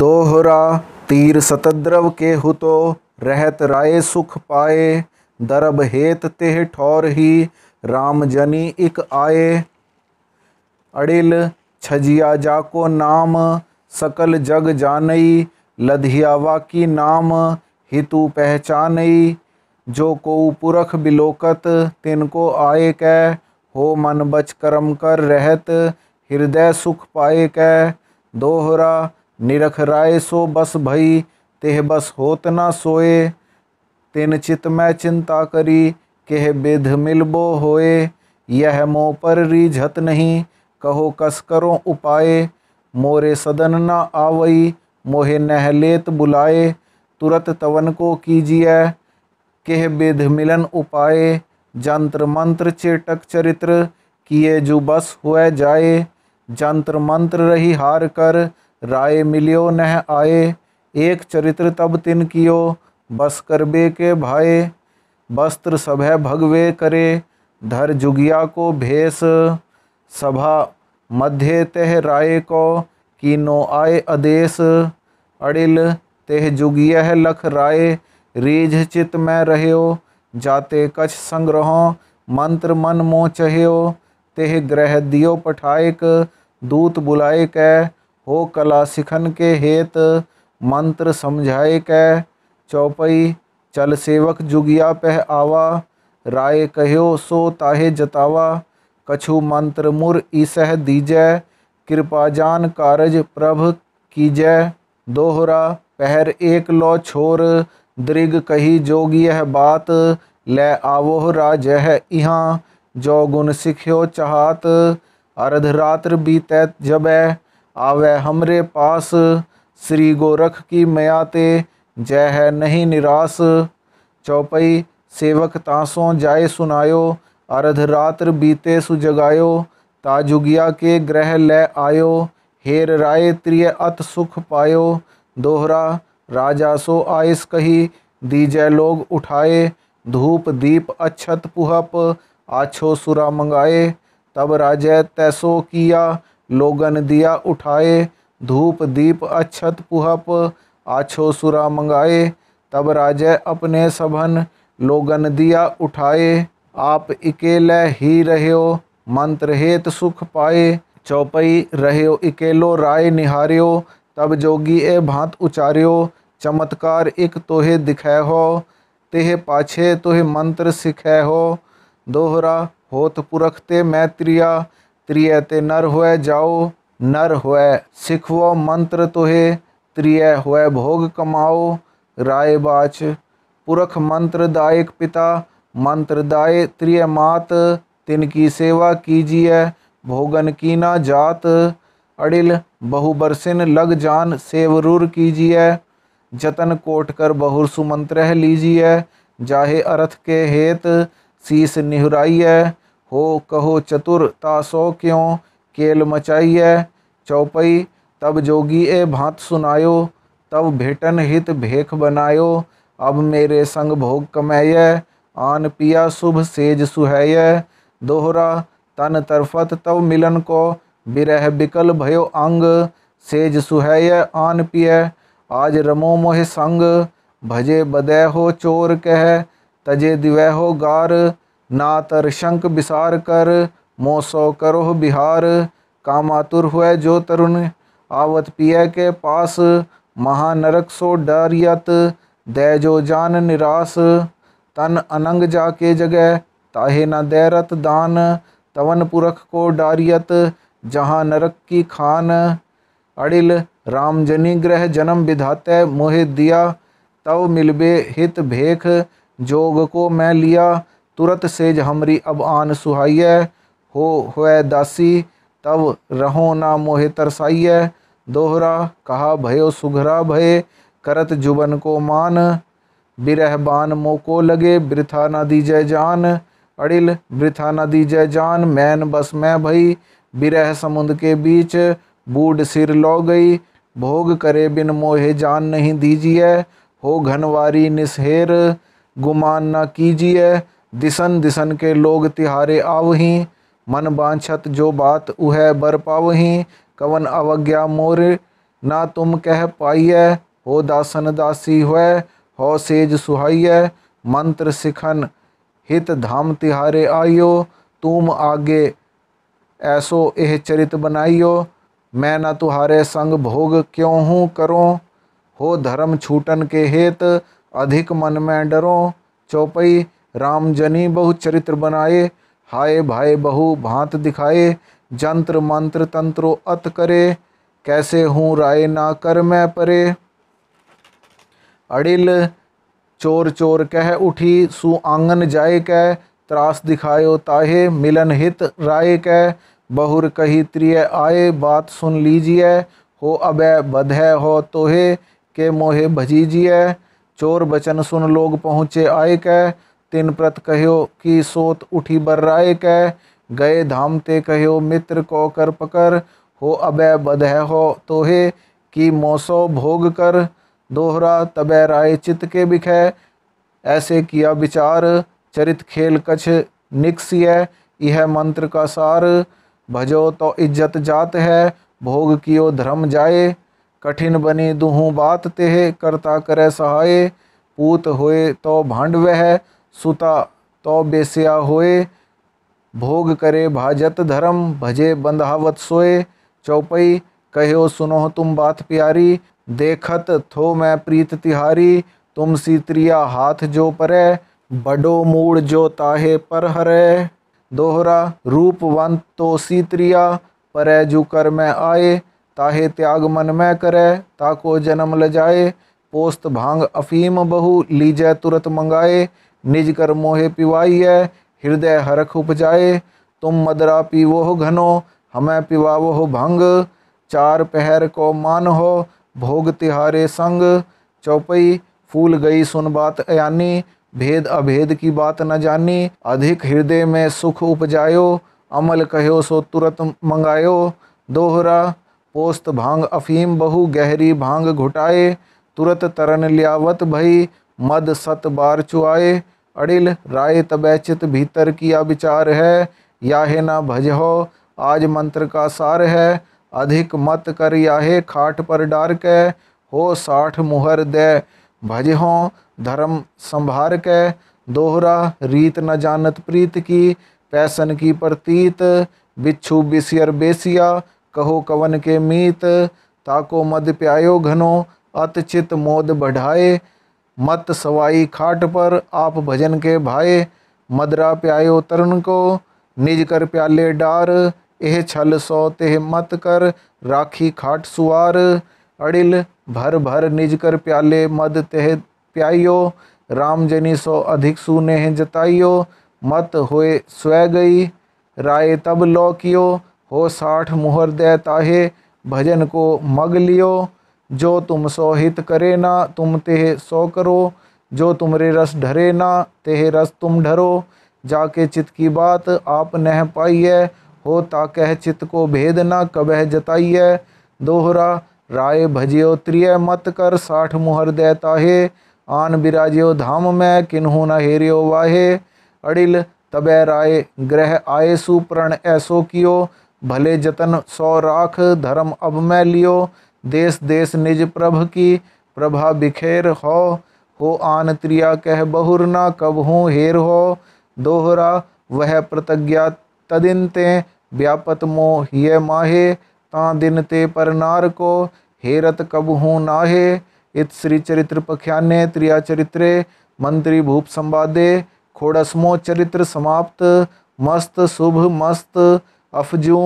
दोहरा तीर सतद्रव के हुतो रहत राय सुख पाए दरब हेत तेह ठौर ही राम जनी इक आए अड़िल छजिया जाको नाम सकल जग जानई लधियावा की नाम हितु पहचानई जो को पुरख बिलोकत तिनको आए कै हो मन बच करम कर रहत हृदय सुख पाए कै दोहरा निरख राय सो बस भई तेह बस होत ना सोए तिन चित मैं चिंता करी केह विध मिलबो होए यह मोह पर रिझत नहीं कहो कस करो उपाय मोरे सदन न आवई मोहे नह लेत बुलाए तुरत तवन को कीजिए केह बेध मिलन उपाय जंत्र मंत्र चेटक चरित्र किए जो बस हुए जाए जंत्र मंत्र रही हार कर राय मिलियो नह आए एक चरित्र तब तिन कियो बस बे के भाए वस्त्र सभय भगवे करे धर जुगिया को भेष सभा मध्य तह राय को कीनो आए अदेश अड़िल तेह जुगियह लख राय रीझ चित में रहो जाते कछ संग्रह मंत्र मन मोह चहो तेह ग्रह दियो पठायक दूत बुलाए कै हो कला सिखन के हेत मंत्र समझाए कै चौपई चल सेवक जुगिया पह आवा राय कहो सो ताहे जतावा कछु मंत्र मुर ईसह दीजय कृपा जान कारज प्रभ कीजय दोहरा पहर एक लो छोर दृग कही जोग यह बात ले आवोह राज इहाँ जो गुण सिख्यो चाहत अर्धरात्र बीत जब आवे हमरे पास श्री गोरख की मयाते जय है नहीं निराश चौपई सेवक तासों जाए सुनायो अर्ध रात्र बीते सुजगायो ताजुगिया के ग्रह ले आयो हेर राय त्रिय अत सुख पायो दोहरा राजा सो आयस कही दीजय लोग उठाए धूप दीप अक्षत पुहप आछो सुरा मंगाए तब राजय तैसो किया लोगन दिया उठाए धूप दीप अक्षत पुहप आछो सुरा मंगाए तब राजे अपने सभन लोगन दिया उठाए आप इकेले ही रहो मंत्र हेत सुख पाए चौपई रहो इकेलो राय निहार्यो तब जोगी ए भांत उचार्यो चमत्कार एक तोहे दिखे हो तेह पाछे तोहे मंत्र सिखे हो दोहरा होत पुरखते मैत्रिया त्रिय ते नर हुए जाओ नर हुए सिखवो मंत्र तुहे त्रिय हुए भोग कमाओ राय बाच पुरख मंत्र दायक पिता मंत्र दाय त्रिय मात तिनकी सेवा कीजिए भोगन कीना जात अड़िल बहुबरसिन लग जान सेवरूर कीजिए जतन कोट कर बहुर सुमंत्र लीजिए जाहे अर्थ के हेत शीस निहुराइए हो कहो चतुर तासो क्यों केल मचाई है चौपई तब जोगी ए भात सुनायो तब भेटन हित भेख बनायो अब मेरे संग भोग कमय आन पिया शुभ सेज सुहय दोहरा तन तरफत तव मिलन को बिरह बिकल भयो अंग सेज सुहय आन पिय आज रमो मोह संग भजे बदय हो चोर कह तजे दिवै हो गार नातर शंक विसार कर मोसो करोह बिहार कामातुर हुए जो तरुण आवत पिय के पास महानरक सो डरियत दे जो जान निराश तन अनंग जाके जगह ताहे न दैरत दान तवन पुरख को डारियत जहाँ नरक की खान अड़िल राम जनी ग्रह जन्म विधाते मोहे दिया तव मिलबे हित भेख जोग को मैं लिया तुरत सेज हमरी अब आन सुहाइय हो हुए दासी तब रहो ना मोहे तरसाइय दोहरा कहा भयो सुघरा भय करत जुबन को मान बिरह बान मोको लगे वृथा न दी जय जान अड़िल वृथा न दी जय जान मैन बस मैं भई बिरह समुद्र के बीच बूढ़ सिर लो गई भोग करे बिन मोहे जान नहीं दीजिए हो घनवारी निसहेर गुमान न कीजिए दिसन दिसन के लोग तिहारे आवही मन बांछत जो बात उह बर पावहीं कवन अवज्ञा मोर ना तुम कह पाइय हो दासन दासी हुए हो सेज सुहाइय मंत्र सिखन हित धाम तिहारे आयो तुम आगे ऐसो एह चरित बनाइयो मैं न तुम्हारे संग भोग क्यों हूँ करो हो धर्म छूटन के हेत अधिक मन में डरो चौपई राम जनी बहु चरित्र बनाए हाय भाई बहु भांत दिखाए जंत्र मंत्र तंत्रो अत करे कैसे हूँ राय ना कर मैं परे अड़िल चोर चोर कह उठी सु आंगन जाय कह त्रास दिखायो ताहे मिलन हित राय कह बहुर कही त्रिय आए बात सुन लीजिए हो अबे है हो तोहे के मोहे भजीजिए चोर बचन सुन लोग पहुँचे आए कह तिन प्रत कहो कि सोत उठी बर्राए कह गए धाम ते कहो मित्र को कर पकर हो अबे बदह हो तोहे कि मोसो भोग कर दोहरा तबे राय चित के बिखै ऐसे किया विचार चरित खेल कछ निकसिय यह मंत्र का सार भजो तो इज्जत जात है भोग कियो धर्म जाए कठिन बनी दुहू बात तेह करता करे सहाय पूत होए तो भांड वह सुता तो बेस्या होए भोग करे भाजत धर्म भजे बंधावत सोए चौपई कहो सुनो तुम बात प्यारी देखत थो मैं प्रीत तिहारी तुम सीत्रिया हाथ जो परे बडो मूड जो ताहे पर हरे दोहरा रूपवंत तो सीत्रिया परे जू कर मैं आए ताहे त्याग मन में करे ताको जन्म ल जाए पोस्त भांग अफीम बहु लीजय तुरत मंगाए निज कर मोहे पिवाई है हृदय हरख उपजाए तुम मदरा पीवो घनो हमें पिवावो भंग चार पहर को मान हो भोग तिहारे संग चौपई फूल गई सुन बात यानी भेद अभेद की बात न जानी अधिक हृदय में सुख उपजायो अमल कहो सो तुरंत मंगायो दोहरा पोस्त भांग अफीम बहु गहरी भांग घुटाए तुरत तरन लियावत भई मद सत बार चुआए अड़िल राय तबैचित भीतर किया विचार है याहे न भजहो आज मंत्र का सार है अधिक मत कर याहे खाट पर डार के हो साठ मुहर दे भजहो धर्म संभार के दोहरा रीत न जानत प्रीत की पैसन की प्रतीत बिच्छू बिसियर बेसिया कहो कवन के मीत ताको मद प्यायो घनो अतचित मोद बढ़ाए मत सवाई खाट पर आप भजन के भाए मदरा प्यायो तरण को निज कर प्याले डार एह छल सो तेह मत कर राखी खाट सुवार अड़िल भर भर निज कर प्याले मद तेह प्यायो राम जनी सो अधिक सुनेह जताइयो मत होए स्वै गई राय तब लो कियो हो साठ मुहर दे ताहे भजन को मग लियो जो तुम सोहित करे ना तुम तेह सो करो जो तुमरे रस ढरे ना तेह रस तुम ढरो जाके चित की बात आप नह पाइय हो ताकह चित को भेद ना कबह जताइय दोहरा राय भजियो त्रिय मत कर साठ मुहर देताहे आन बिराजियो धाम में किन्हु न हेरियो वाहे अड़िल तबे राय ग्रह आए सुप्रण ऐसो कियो भले जतन सौ राख धर्म अब मैं लियो देश देश निज प्रभ की प्रभा बिखेर हो को आन त्रिया कह बहुर ना कब हूँ हेर हो दोहरा वह प्रतिज्ञा तदिन ते व्यापत मोह ये माहे ता दिन ते पर नार को हेरत कब हूँ नाहे इत श्री चरित्र पख्याने त्रिया चरित्रे मंत्री भूप संवादे खोड़स्मो चरित्र समाप्त मस्त शुभ मस्त अफजू